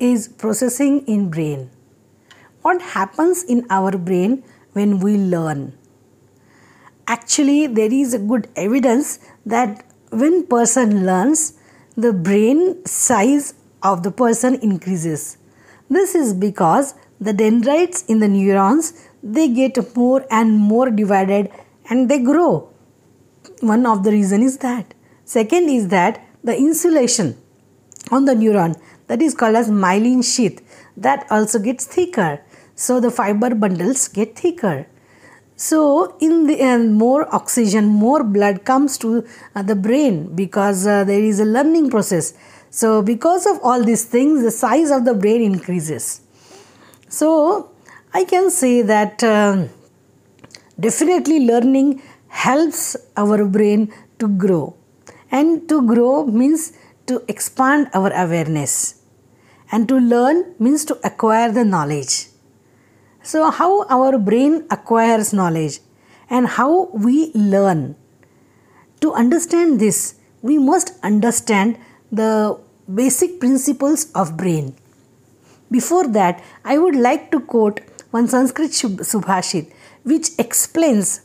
is processing in brain. What happens in our brain when we learn? Actually, there is a good evidence that when person learns, the brain size of the person increases. This is because the dendrites in the neurons they get more and more divided and they grow. One of the reason is that. Second is that the insulation on the neuron that is called as myelin sheath that also gets thicker so the fiber bundles get thicker so in the end uh, more oxygen more blood comes to uh, the brain because uh, there is a learning process so because of all these things the size of the brain increases so i can say that uh, definitely learning helps our brain to grow and to grow means to expand our awareness and to learn means to acquire the knowledge. So, how our brain acquires knowledge and how we learn. To understand this, we must understand the basic principles of brain. Before that, I would like to quote one Sanskrit Subhashit which explains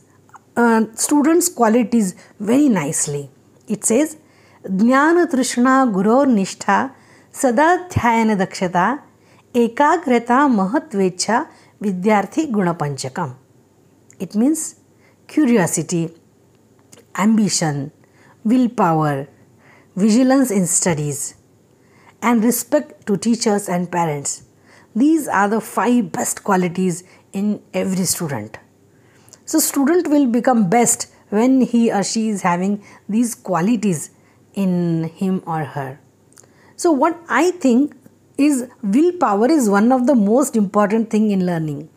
uh, students' qualities very nicely. It says, Jnana Trishna Nishtha सदा ध्यानदक्षता एकाग्रता महत्वेच्छा विद्यार्थी गुणपंचकम it means curiosity ambition will power vigilance in studies and respect to teachers and parents these are the five best qualities in every student so student will become best when he or she is having these qualities in him or her so what I think is willpower is one of the most important thing in learning.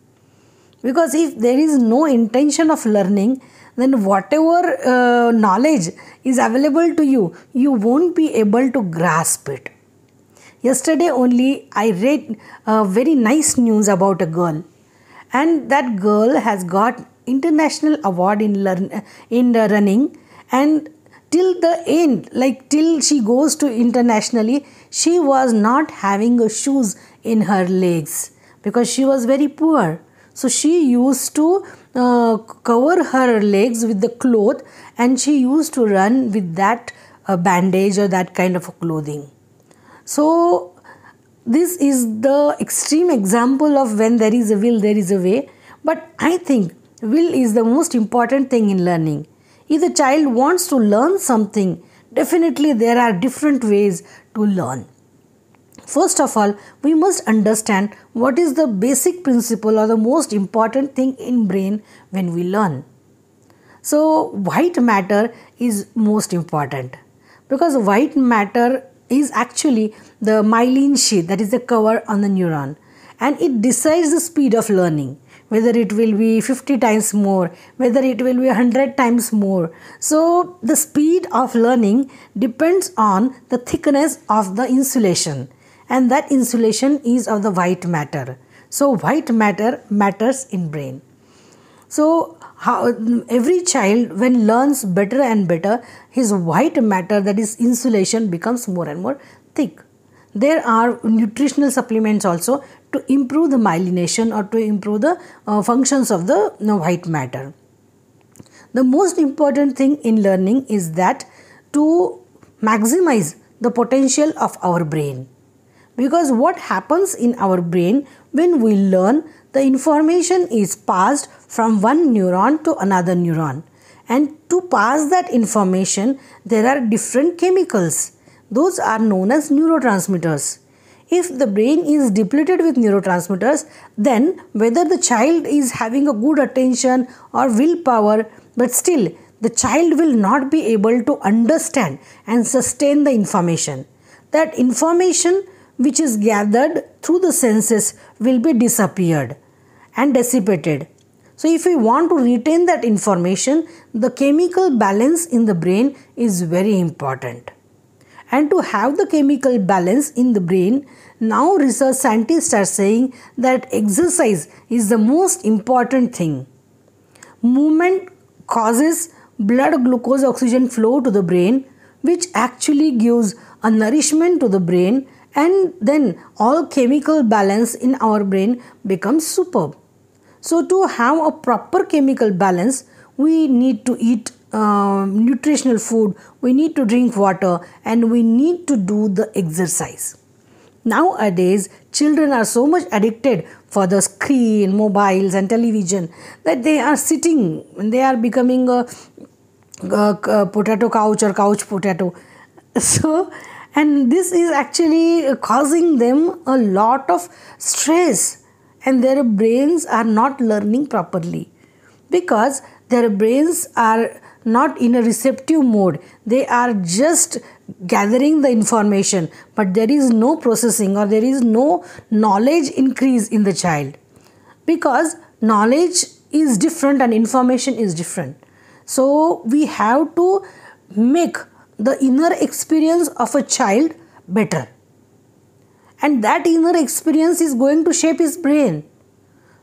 Because if there is no intention of learning, then whatever uh, knowledge is available to you, you won't be able to grasp it. Yesterday only I read a very nice news about a girl and that girl has got international award in learn in running and till the end like till she goes to internationally she was not having shoes in her legs because she was very poor so she used to uh, cover her legs with the cloth and she used to run with that uh, bandage or that kind of clothing so this is the extreme example of when there is a will there is a way but i think will is the most important thing in learning if the child wants to learn something, definitely there are different ways to learn. First of all, we must understand what is the basic principle or the most important thing in brain when we learn. So, white matter is most important because white matter is actually the myelin sheath that is the cover on the neuron and it decides the speed of learning whether it will be 50 times more, whether it will be 100 times more. So, the speed of learning depends on the thickness of the insulation, and that insulation is of the white matter. So, white matter matters in brain. So, how, every child when learns better and better, his white matter, that is insulation, becomes more and more thick there are nutritional supplements also to improve the myelination or to improve the uh, functions of the you know, white matter. The most important thing in learning is that to maximize the potential of our brain. Because what happens in our brain when we learn, the information is passed from one neuron to another neuron. And to pass that information, there are different chemicals. Those are known as neurotransmitters if the brain is depleted with neurotransmitters, then whether the child is having a good attention or willpower, but still the child will not be able to understand and sustain the information. That information which is gathered through the senses will be disappeared and dissipated. So, if we want to retain that information, the chemical balance in the brain is very important and to have the chemical balance in the brain, now research scientists are saying that exercise is the most important thing. Movement causes blood glucose oxygen flow to the brain which actually gives a nourishment to the brain and then all chemical balance in our brain becomes superb. So to have a proper chemical balance we need to eat um, nutritional food, we need to drink water, and we need to do the exercise. Nowadays, children are so much addicted for the screen, mobiles, and television that they are sitting, they are becoming a, a, a potato couch or couch potato. So, and this is actually causing them a lot of stress, and their brains are not learning properly because their brains are not in a receptive mode they are just gathering the information but there is no processing or there is no knowledge increase in the child because knowledge is different and information is different so we have to make the inner experience of a child better and that inner experience is going to shape his brain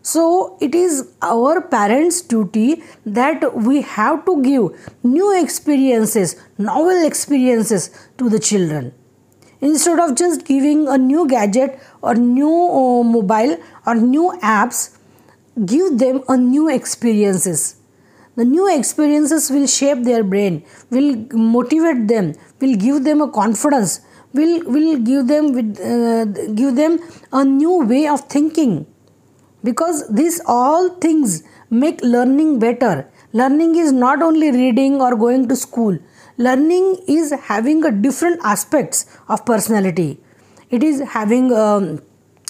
so it is our parents' duty that we have to give new experiences, novel experiences to the children. Instead of just giving a new gadget or new uh, mobile or new apps, give them a new experiences the new experiences will shape their brain will motivate them will give them a confidence will will give them with, uh, give them a new way of thinking because these all things make learning better. Learning is not only reading or going to school. Learning is having a different aspects of personality. It is having um,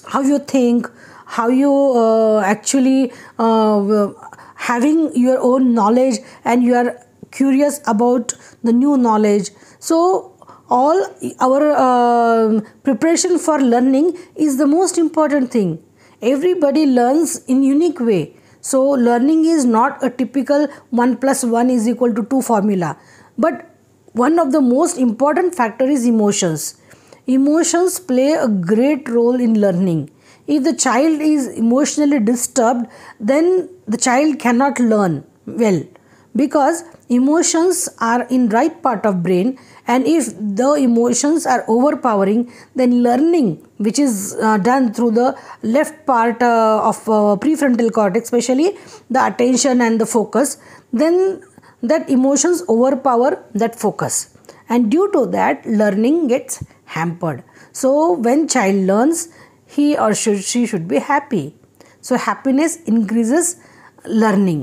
how you think, how you uh, actually uh, having your own knowledge and you are curious about the new knowledge. So all our uh, preparation for learning is the most important thing everybody learns in unique way so learning is not a typical 1 plus 1 is equal to 2 formula but one of the most important factor is emotions emotions play a great role in learning if the child is emotionally disturbed then the child cannot learn well because emotions are in right part of brain and if the emotions are overpowering then learning which is uh, done through the left part uh, of uh, prefrontal cortex especially the attention and the focus then that emotions overpower that focus and due to that learning gets hampered so when child learns he or she should be happy so happiness increases learning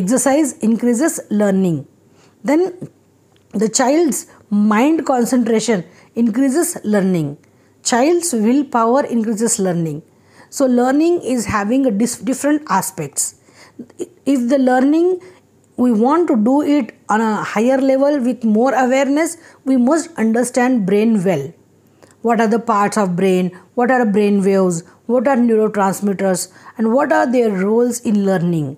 exercise increases learning then the child's mind concentration increases learning child's willpower increases learning so learning is having different aspects if the learning we want to do it on a higher level with more awareness we must understand brain well what are the parts of brain what are brain waves what are neurotransmitters and what are their roles in learning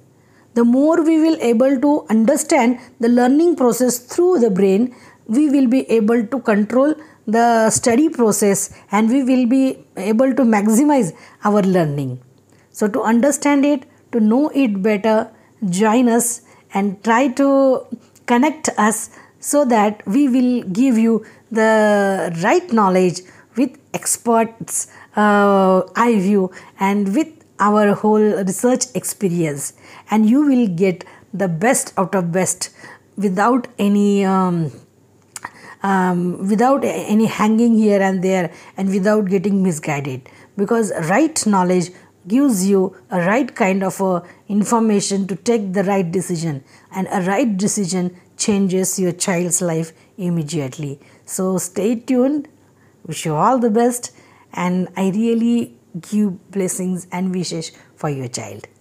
the more we will able to understand the learning process through the brain we will be able to control the study process and we will be able to maximize our learning. So, to understand it, to know it better, join us and try to connect us so that we will give you the right knowledge with experts uh, eye view and with our whole research experience and you will get the best out of best without any um, um, without any hanging here and there and without getting misguided because right knowledge gives you a right kind of a information to take the right decision and a right decision changes your child's life immediately so stay tuned wish you all the best and i really give blessings and wishes for your child